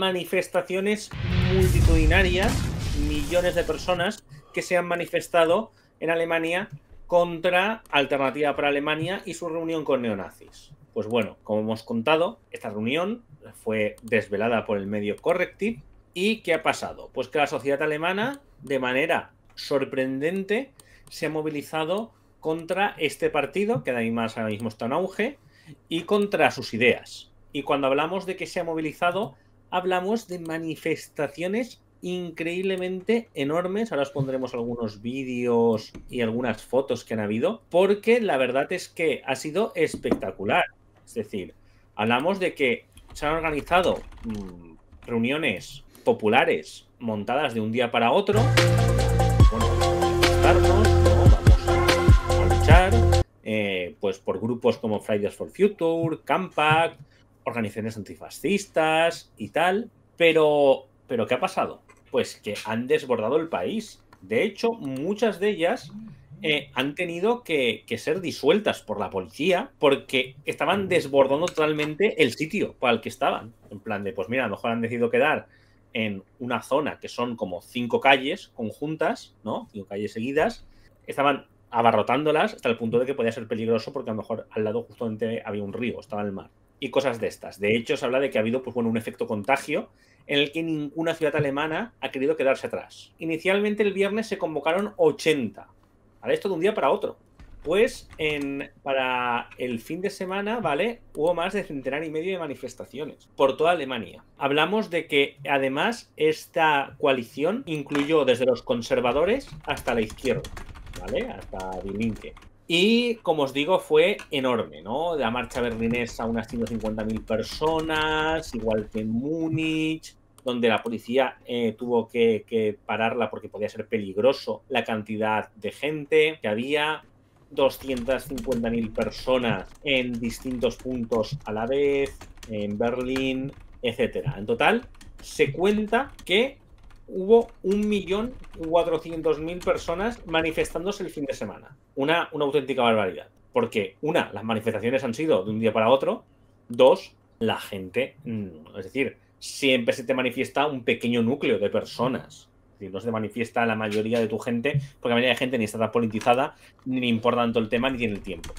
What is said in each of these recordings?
manifestaciones multitudinarias, millones de personas que se han manifestado en Alemania contra Alternativa para Alemania y su reunión con neonazis. Pues bueno, como hemos contado, esta reunión fue desvelada por el medio Corrective. ¿Y qué ha pasado? Pues que la sociedad alemana, de manera sorprendente, se ha movilizado contra este partido, que además ahora mismo está en auge, y contra sus ideas. Y cuando hablamos de que se ha movilizado, hablamos de manifestaciones increíblemente enormes. Ahora os pondremos algunos vídeos y algunas fotos que han habido, porque la verdad es que ha sido espectacular. Es decir, hablamos de que se han organizado mm, reuniones populares montadas de un día para otro. Bueno, vamos a luchar eh, pues por grupos como Fridays for Future, Campact, organizaciones antifascistas y tal, pero, pero ¿qué ha pasado? Pues que han desbordado el país. De hecho, muchas de ellas eh, han tenido que, ser disueltas por la policía porque estaban desbordando totalmente el sitio para el que estaban. En plan de, pues mira, a lo mejor han decidido quedar en una zona que son como cinco calles conjuntas, ¿no? Cinco calles seguidas. Estaban abarrotándolas hasta el punto de que podía ser peligroso porque a lo mejor al lado justamente había un río, estaba el mar y cosas de estas. De hecho, se habla de que ha habido pues, bueno, un efecto contagio en el que ninguna ciudad alemana ha querido quedarse atrás. Inicialmente el viernes se convocaron 80. ¿Vale? Esto de un día para otro. Pues en, para el fin de semana, ¿vale? Hubo más de centenar y medio de manifestaciones por toda Alemania. Hablamos de que además esta coalición incluyó desde los conservadores hasta la izquierda, ¿vale? Hasta Die y como os digo, fue enorme, ¿no? La marcha berlinesa, unas 150.000 personas, igual que en Múnich, donde la policía eh, tuvo que, que, pararla porque podía ser peligroso la cantidad de gente que había. 250.000 personas en distintos puntos a la vez, en Berlín, etc. En total, se cuenta que hubo un millón 1.400.000 personas manifestándose el fin de semana. Una, auténtica barbaridad. Porque, una, las manifestaciones han sido de un día para otro. Dos, la gente, mm, es decir, siempre se te manifiesta un pequeño núcleo de personas. Es decir, no se te manifiesta la mayoría de tu gente, porque la mayoría de gente ni está tan politizada, ni importa tanto el tema, ni tiene el tiempo.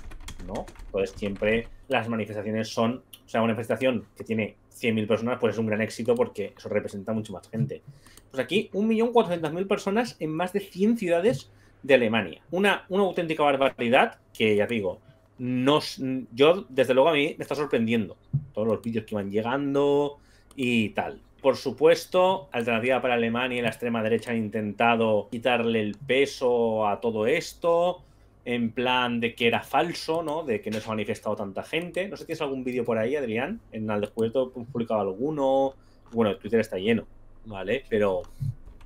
Pues siempre las manifestaciones son, o sea, una manifestación que tiene 100.000 personas, pues es un gran éxito porque eso representa mucho más gente. Pues aquí 1.400.000 personas en más de 100 ciudades de Alemania. Una, auténtica barbaridad que, ya digo, nos, yo desde luego a mí me está sorprendiendo todos los vídeos que van llegando y tal. Por supuesto, Alternativa para Alemania y la extrema derecha han intentado quitarle el peso a todo esto en plan de que era falso, ¿no? De que no se ha manifestado tanta gente. No sé, si ¿tienes algún vídeo por ahí, Adrián? En Al Descubierto publicado alguno. Bueno, Twitter está lleno, ¿vale? Pero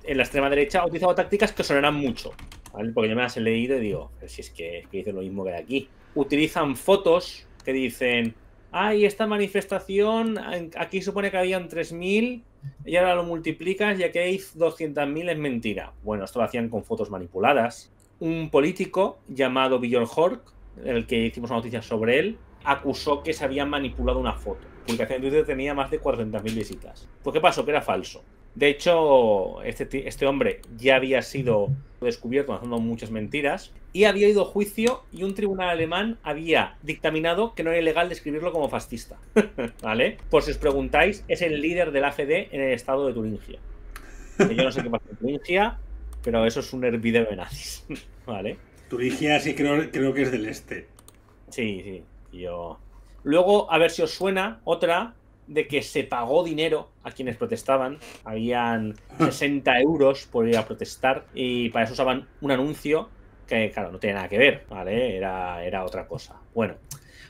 en la extrema derecha ha utilizado tácticas que sonarán mucho, ¿vale? Porque yo me las he leído y digo, si es que, es lo mismo que de aquí. Utilizan fotos que dicen, ay, esta manifestación, aquí supone que habían 3.000 y ahora lo multiplicas y aquí hay 200.000, es mentira. Bueno, esto lo hacían con fotos manipuladas un político llamado Bjorn Hork, el que hicimos una noticia sobre él, acusó que se había manipulado una foto. La publicación de Twitter tenía más de 400.000 visitas. Pues ¿qué pasó? Que era falso. De hecho, este, este hombre ya había sido descubierto haciendo muchas mentiras y había ido a juicio y un tribunal alemán había dictaminado que no era ilegal describirlo como fascista. ¿Vale? Por si os preguntáis, es el líder del AFD en el estado de Turingia. Yo no sé qué pasa en Turingia, pero eso es un hervidero nazis, ¿vale? Turigia sí creo, creo que es del este. Sí, sí. Yo... Luego, a ver si os suena otra de que se pagó dinero a quienes protestaban. Habían 60 euros por ir a protestar y para eso usaban un anuncio que, claro, no tenía nada que ver, ¿vale? Era, era otra cosa. Bueno,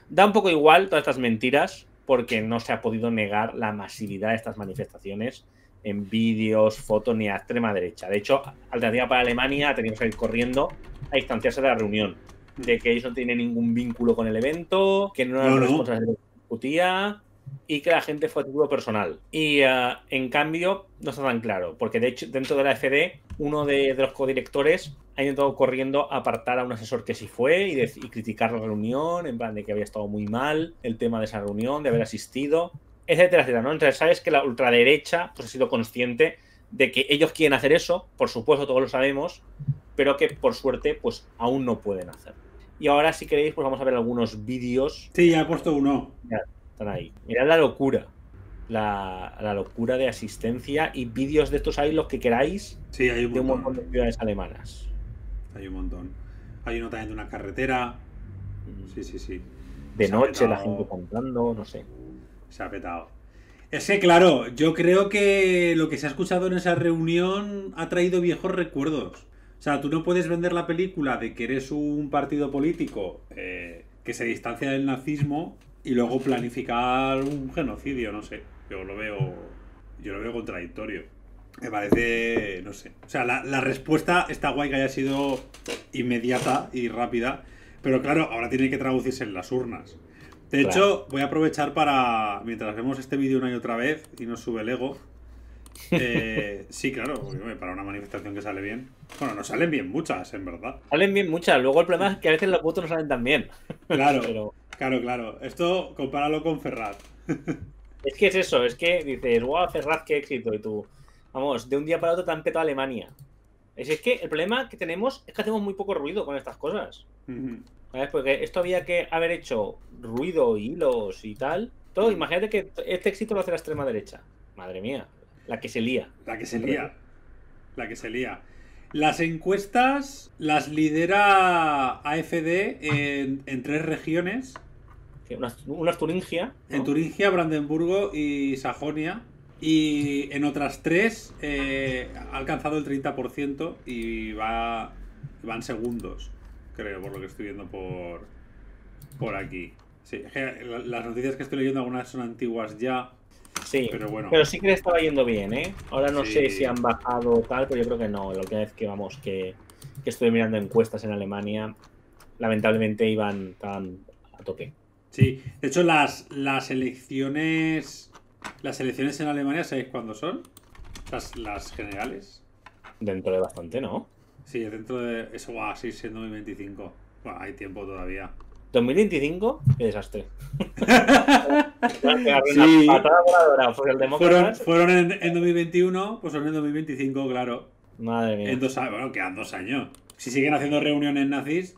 da un poco igual todas estas mentiras porque no se ha podido negar la masividad de estas manifestaciones en vídeos, fotos ni a extrema derecha. De hecho, alternativa para Alemania ha que ir corriendo a distanciarse de la reunión, de que ellos no tienen ningún vínculo con el evento, que no eran de lo discutía y que la gente fue a título personal. Y eh, en cambio, no está tan claro, porque de hecho, dentro de la FD, uno de, los codirectores ha intentado corriendo apartar a un asesor que sí fue y, y, criticar la reunión, en plan de que había estado muy mal el tema de esa reunión, de haber asistido etcétera, etcétera, ¿no? Entonces sabes que la ultraderecha pues, ha sido consciente de que ellos quieren hacer eso, por supuesto, todos lo sabemos, pero que por suerte, pues aún no pueden hacer. Y ahora, si queréis, pues vamos a ver algunos vídeos. Sí, ya he puesto uno. Mirad, están ahí. Mirad la locura. La, locura de asistencia y vídeos de estos hay los que queráis. Sí, hay un de un montón de ciudades alemanas. Hay un montón. Hay uno también de una carretera. Mm. Sí, sí, sí. De noche, la gente comprando, no sé se ha petado. Es que, claro, yo creo que lo que se ha escuchado en esa reunión ha traído viejos recuerdos. O sea, tú no puedes vender la película de que eres un partido político eh, que se distancia del nazismo y luego planificar un genocidio, no sé. Yo lo veo, yo lo veo contradictorio. Me parece, no sé. O sea, la, la respuesta está guay que haya sido inmediata y rápida, pero claro, ahora tiene que traducirse en las urnas. De hecho, voy a aprovechar para, mientras vemos este vídeo una y otra vez y nos sube el ego, eh, sí, claro, para una manifestación que sale bien. Bueno, no salen bien muchas, en verdad. Salen bien muchas, luego el problema es que a veces las votos no salen tan bien. Claro, claro, claro. Esto compáralo con Ferraz. es que es eso, es que dices, wow, Ferraz, qué éxito. Y tú, vamos, de un día para otro te han a Alemania. Es, que el problema que tenemos es que hacemos muy poco ruido con estas cosas. Porque esto había que haber hecho ruido, hilos y tal. Todo, mm. imagínate que este éxito lo hace la extrema derecha. Madre mía, la que se lía. La que se lía. La que se lía. Las encuestas las lidera AFD en, tres regiones. Una, Turingia. En Turingia, Brandenburgo y Sajonia. Y en otras tres eh, ha alcanzado el 30% y va, van segundos creo, por lo que estoy viendo por, por aquí. las noticias que estoy leyendo algunas son antiguas ya. Sí, pero bueno. Pero sí que le estaba yendo bien, ¿eh? Ahora no sé si han bajado o tal, pero yo creo que no. La última vez que vamos, que, que estuve mirando encuestas en Alemania, lamentablemente iban tan a tope. Sí, de hecho las, las elecciones las elecciones en Alemania, ¿sabéis cuándo son? las generales. Dentro de bastante, ¿no? Sí, dentro de eso va a sí, 2025. hay tiempo todavía. 2025, qué desastre. fueron, en, 2021, pues son en 2025, claro. Madre mía. bueno, quedan dos años. Si siguen haciendo reuniones nazis.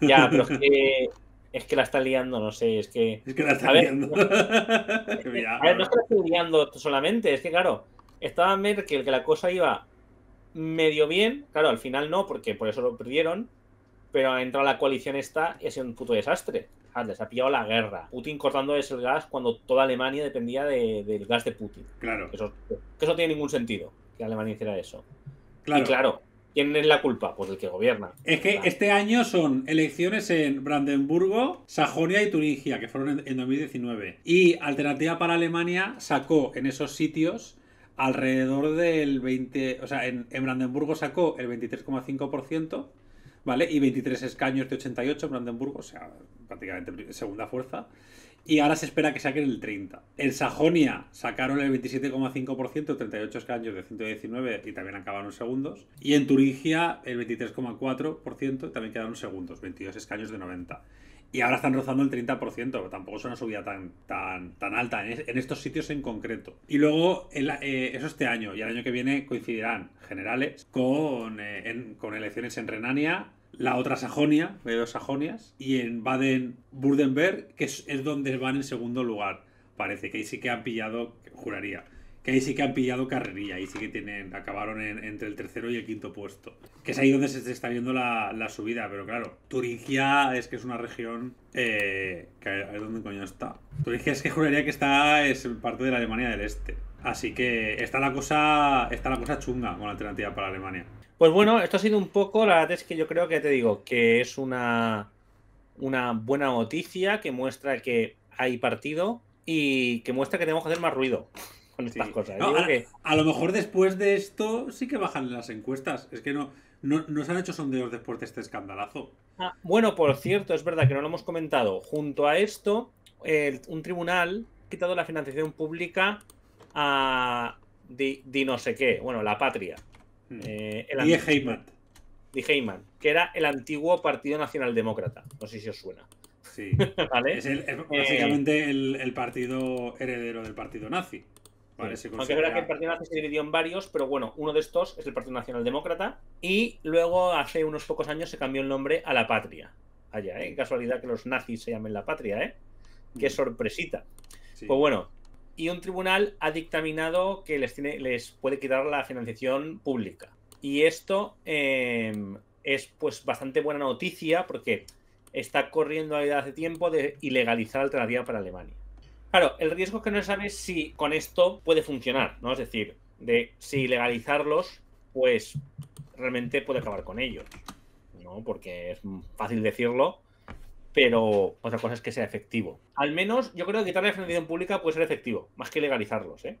Ya, pero es que, es que la está liando, no sé, es que. Es que la está liando. no es que la liando solamente, es que claro, estaba Merkel que la cosa iba medio bien. Claro, al final no, porque por eso lo perdieron. Pero ha entrado la coalición esta y ha sido un puto desastre. Ah, les ha pillado la guerra. Putin cortando el gas cuando toda Alemania dependía del gas de Putin. Claro. Eso, que eso tiene ningún sentido, que Alemania hiciera eso. Claro. Y claro, ¿quién es la culpa? Pues el que gobierna. Es que este año son elecciones en Brandenburgo, Sajonia y Turingia, que fueron en 2019. Y Alternativa para Alemania sacó en esos sitios alrededor del 20, o sea, en, Brandenburgo sacó el 23,5%, ¿vale? Y 23 escaños de 88 en Brandenburgo, o sea, prácticamente segunda fuerza. Y ahora se espera que saquen el 30. En Sajonia sacaron el 27,5%, 38 escaños de 119 y también acabaron segundos. Y en Turingia el 23,4%, también quedaron segundos, 22 escaños de 90. Y ahora están rozando el 30%, tampoco es una subida tan, tan, tan alta en, estos sitios en concreto. Y luego, eh, eso este año y el año que viene coincidirán generales eh, con, elecciones en Renania, la otra Sajonia, de dos Sajonias, y en Baden-Württemberg, que es, es donde van en segundo lugar. Parece que ahí sí que han pillado, juraría que ahí sí que han pillado carrerilla, y sí que acabaron entre el tercero y el quinto puesto. Que es ahí donde se está viendo la, subida, pero claro, Turingia es que es una región eh, que a dónde coño está. Turingia es que juraría que está es parte de la Alemania del Este. Así que está la cosa, está la cosa chunga con la alternativa para Alemania. Pues bueno, esto ha sido un poco, la verdad es que yo creo que te digo, que es una, una buena noticia que muestra que hay partido y que muestra que tenemos que hacer más ruido a, lo mejor después de esto sí que bajan las encuestas. Es que no, no, se han hecho sondeos después de este escandalazo. Ah, bueno, por cierto, es verdad que no lo hemos comentado. Junto a esto, un tribunal ha quitado la financiación pública a Di no sé qué, bueno, la patria. Di hmm. Eh, Heyman. que era el antiguo Partido Nacional Demócrata. No sé si os suena. Sí. Es, eh, básicamente el, partido heredero del partido nazi. Aunque que el Partido Nacional se dividió en varios, pero bueno, uno de estos es el Partido Nacional Demócrata. Y luego, hace unos pocos años, se cambió el nombre a La Patria. Allá, ¿eh? Casualidad que los nazis se llamen La Patria, ¿eh? Qué mm. sorpresita. Pues bueno, y un tribunal ha dictaminado que les, tiene, les puede quitar la financiación pública. Y esto em, es pues bastante buena noticia porque está corriendo la hace tiempo de ilegalizar alternativa para Alemania. Claro, el riesgo es que no sabes si con esto puede funcionar, ¿no? Es decir, de si legalizarlos, pues realmente puede acabar con ellos, ¿no? Porque es fácil decirlo, pero otra cosa es que sea efectivo. Al menos yo creo que quitar la financiación pública puede ser efectivo, más que legalizarlos, ¿eh?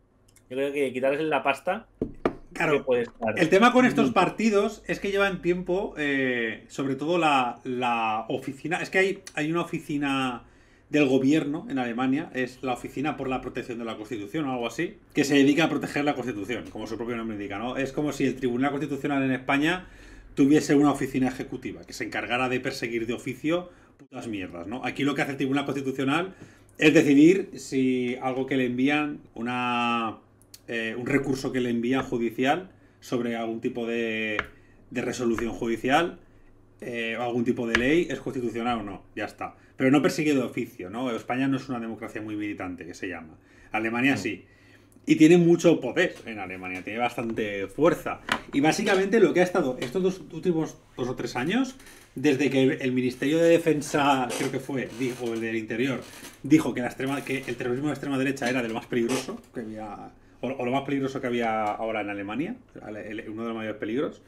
Yo creo que quitarles la pasta Claro, el tema con estos partidos es que llevan tiempo, eh, sobre todo la, oficina, es que hay, hay una oficina del gobierno en Alemania es la Oficina por la Protección de la Constitución o algo así, que se dedica a proteger la Constitución, como su propio nombre indica, ¿no? Es como si el Tribunal Constitucional en España tuviese una oficina ejecutiva que se encargara de perseguir de oficio putas mierdas, ¿no? Aquí lo que hace el Tribunal Constitucional es decidir si algo que le envían, una, eh, un recurso que le envían judicial sobre algún tipo de, de resolución judicial eh, o algún tipo de ley es constitucional o no, ya está pero no persigue de oficio, ¿no? España no es una democracia muy militante, que se llama. Alemania sí. Y tiene mucho poder en Alemania, tiene bastante fuerza. Y básicamente lo que ha estado estos dos últimos dos o tres años, desde que el Ministerio de Defensa, creo que fue, o el del Interior, dijo que, la extrema, que el terrorismo de extrema derecha era de lo más peligroso que había, o, o lo más peligroso que había ahora en Alemania, uno de los mayores peligros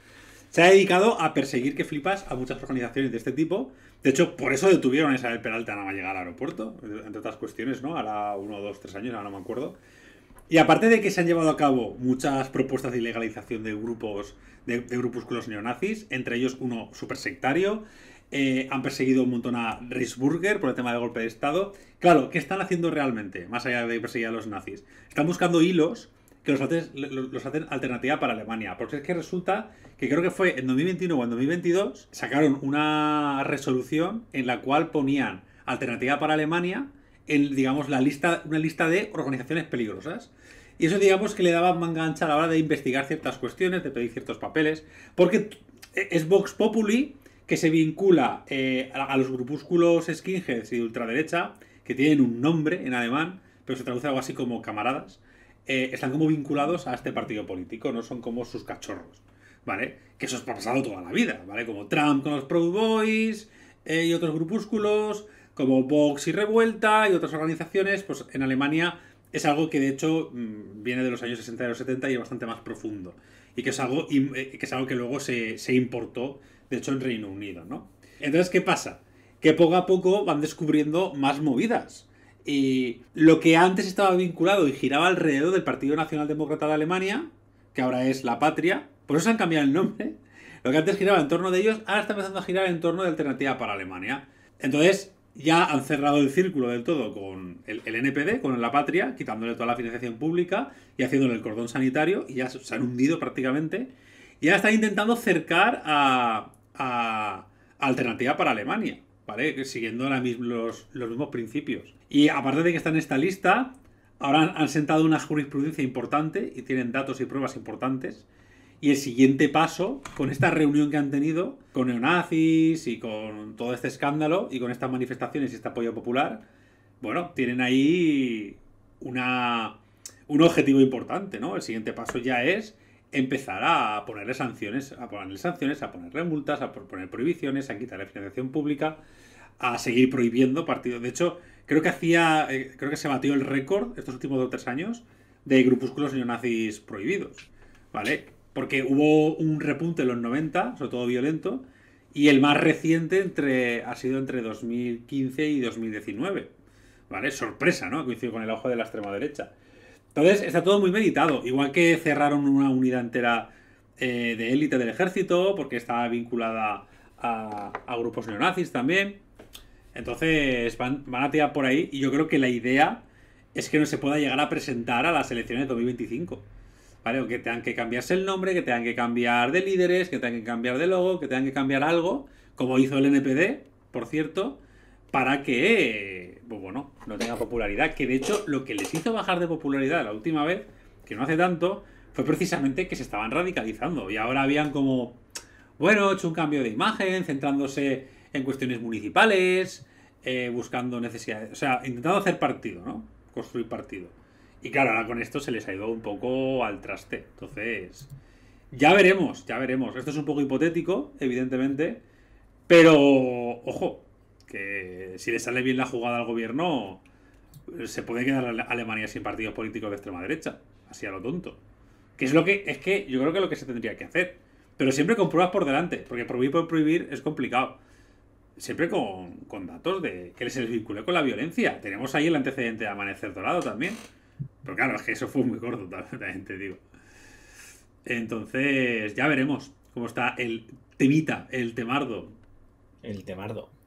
se ha dedicado a perseguir que flipas a muchas organizaciones de este tipo. De hecho, por eso detuvieron a Isabel Peralta nada más llegar al aeropuerto, entre otras cuestiones, ¿no? Ahora uno, dos, tres años, ahora no me acuerdo. Y aparte de que se han llevado a cabo muchas propuestas de ilegalización de grupos, de, neonazis, entre ellos uno super sectario, eh, han perseguido un montón a Riesburger por el tema del golpe de Estado. Claro, ¿qué están haciendo realmente, más allá de perseguir a los nazis? Están buscando hilos que los hacen, alternativa para Alemania. Porque es que resulta que creo que fue en 2021 o en 2022 sacaron una resolución en la cual ponían alternativa para Alemania en, digamos, la lista, una lista de organizaciones peligrosas. Y eso, digamos, que le daba mangancha a la hora de investigar ciertas cuestiones, de pedir ciertos papeles, porque e, es Vox Populi que se vincula eh, a los grupúsculos skinheads y ultraderecha, que tienen un nombre en alemán, pero se traduce algo así como camaradas. Eh, están como vinculados a este partido político, no son como sus cachorros, ¿vale? Que eso es pasado toda la vida, ¿vale? Como Trump con los Proud Boys eh, y otros grupúsculos, como Vox y Revuelta y otras organizaciones, pues en Alemania es algo que de hecho mm, viene de los años 60 y los 70 y es bastante más profundo. Y que es algo, eh, que, es que luego se, se, importó, de hecho, en Reino Unido, ¿no? Entonces, ¿qué pasa? Que poco a poco van descubriendo más movidas. Y lo que antes estaba vinculado y giraba alrededor del Partido Nacional Demócrata de Alemania, que ahora es la patria, por eso se han cambiado el nombre, lo que antes giraba en torno de ellos, ahora está empezando a girar en torno de Alternativa para Alemania. Entonces, ya han cerrado el círculo del todo con el, NPD, con la patria, quitándole toda la financiación pública y haciéndole el cordón sanitario, y ya se han hundido prácticamente. Y ahora están intentando cercar a Alternativa para Alemania siguiendo ahora los, mismos principios. Y aparte de que están en esta lista, ahora han, sentado una jurisprudencia importante y tienen datos y pruebas importantes. Y el siguiente paso, con esta reunión que han tenido con neonazis y con todo este escándalo y con estas manifestaciones y este apoyo popular, bueno, tienen ahí una, un objetivo importante, ¿no? El siguiente paso ya es Empezar a ponerle sanciones, a ponerle sanciones, a ponerle multas, a poner prohibiciones, a quitarle financiación pública, a seguir prohibiendo partidos. De hecho, creo que hacía, eh, creo que se batió el récord estos últimos dos o tres años de grupúsculos neonazis prohibidos, ¿vale? Porque hubo un repunte en los 90, sobre todo violento, y el más reciente entre, ha sido entre 2015 y 2019, ¿vale? Sorpresa, ¿no? Coincido con el ojo de la extrema derecha. Entonces está todo muy meditado. Igual que cerraron una unidad entera eh, de élite del ejército, porque estaba vinculada a, grupos neonazis también. Entonces van, a tirar por ahí y yo creo que la idea es que no se pueda llegar a presentar a las elecciones de 2025. ¿Vale? que tengan que cambiarse el nombre, que tengan que cambiar de líderes, que tengan que cambiar de logo, que tengan que cambiar algo, como hizo el NPD, por cierto, para que, pues bueno, no tenga popularidad. Que de hecho lo que les hizo bajar de popularidad la última vez, que no hace tanto, fue precisamente que se estaban radicalizando y ahora habían como, bueno, hecho un cambio de imagen, centrándose en cuestiones municipales, eh, buscando necesidades, o sea, intentando hacer partido, ¿no? Construir partido. Y claro, ahora con esto se les ha ido un poco al traste. Entonces, ya veremos, ya veremos. Esto es un poco hipotético, evidentemente, pero, ojo, que si le sale bien la jugada al gobierno, se puede quedar Alemania sin partidos políticos de extrema derecha, así a lo tonto. Que es lo que es que yo creo que es lo que se tendría que hacer, pero siempre con pruebas por delante, porque prohibir por prohibir es complicado. Siempre con, datos de que se les vincule con la violencia. Tenemos ahí el antecedente de Amanecer Dorado también. Pero claro, es que eso fue muy corto, también te digo. Entonces, ya veremos cómo está el temita, el temardo. El temardo.